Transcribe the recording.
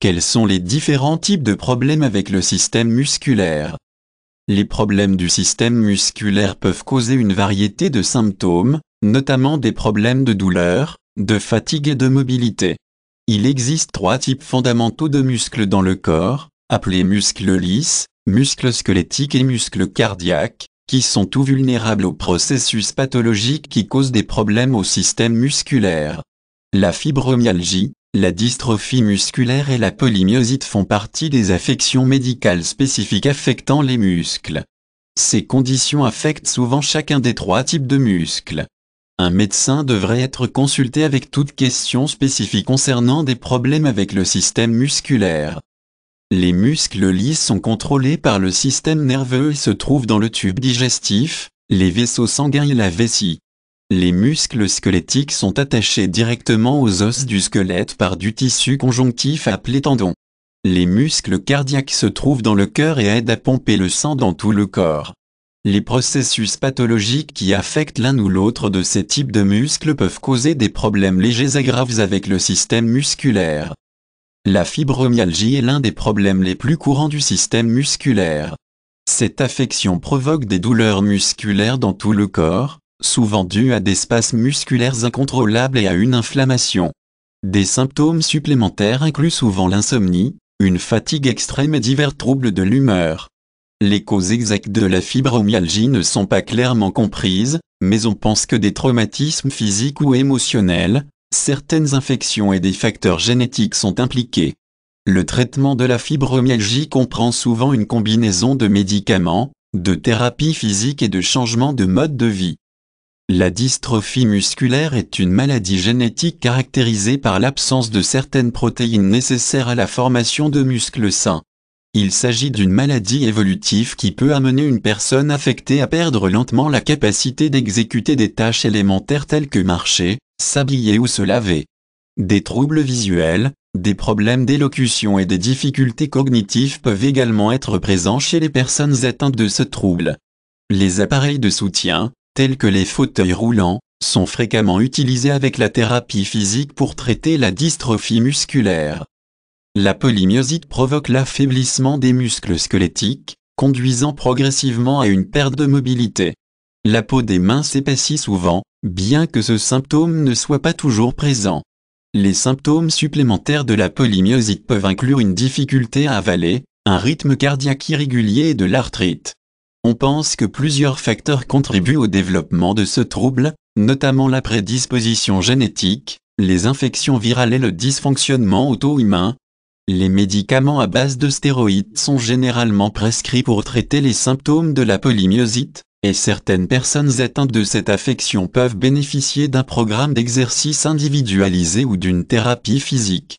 Quels sont les différents types de problèmes avec le système musculaire Les problèmes du système musculaire peuvent causer une variété de symptômes, notamment des problèmes de douleur, de fatigue et de mobilité. Il existe trois types fondamentaux de muscles dans le corps, appelés muscles lisses, muscles squelettiques et muscles cardiaques, qui sont tous vulnérables aux processus pathologiques qui causent des problèmes au système musculaire. La fibromyalgie, la dystrophie musculaire et la polymyosite font partie des affections médicales spécifiques affectant les muscles. Ces conditions affectent souvent chacun des trois types de muscles. Un médecin devrait être consulté avec toute question spécifique concernant des problèmes avec le système musculaire. Les muscles lisses sont contrôlés par le système nerveux et se trouvent dans le tube digestif, les vaisseaux sanguins et la vessie. Les muscles squelettiques sont attachés directement aux os du squelette par du tissu conjonctif appelé tendon. Les muscles cardiaques se trouvent dans le cœur et aident à pomper le sang dans tout le corps. Les processus pathologiques qui affectent l'un ou l'autre de ces types de muscles peuvent causer des problèmes légers et graves avec le système musculaire. La fibromyalgie est l'un des problèmes les plus courants du système musculaire. Cette affection provoque des douleurs musculaires dans tout le corps, souvent dû à des spasmes musculaires incontrôlables et à une inflammation. Des symptômes supplémentaires incluent souvent l'insomnie, une fatigue extrême et divers troubles de l'humeur. Les causes exactes de la fibromyalgie ne sont pas clairement comprises, mais on pense que des traumatismes physiques ou émotionnels, certaines infections et des facteurs génétiques sont impliqués. Le traitement de la fibromyalgie comprend souvent une combinaison de médicaments, de thérapies physiques et de changements de mode de vie. La dystrophie musculaire est une maladie génétique caractérisée par l'absence de certaines protéines nécessaires à la formation de muscles sains. Il s'agit d'une maladie évolutive qui peut amener une personne affectée à perdre lentement la capacité d'exécuter des tâches élémentaires telles que marcher, s'habiller ou se laver. Des troubles visuels, des problèmes d'élocution et des difficultés cognitives peuvent également être présents chez les personnes atteintes de ce trouble. Les appareils de soutien, tels que les fauteuils roulants, sont fréquemment utilisés avec la thérapie physique pour traiter la dystrophie musculaire. La polymyosite provoque l'affaiblissement des muscles squelettiques, conduisant progressivement à une perte de mobilité. La peau des mains s'épaissit souvent, bien que ce symptôme ne soit pas toujours présent. Les symptômes supplémentaires de la polymyosite peuvent inclure une difficulté à avaler, un rythme cardiaque irrégulier et de l'arthrite on pense que plusieurs facteurs contribuent au développement de ce trouble, notamment la prédisposition génétique, les infections virales et le dysfonctionnement auto-humain. Les médicaments à base de stéroïdes sont généralement prescrits pour traiter les symptômes de la polymyosite, et certaines personnes atteintes de cette affection peuvent bénéficier d'un programme d'exercice individualisé ou d'une thérapie physique.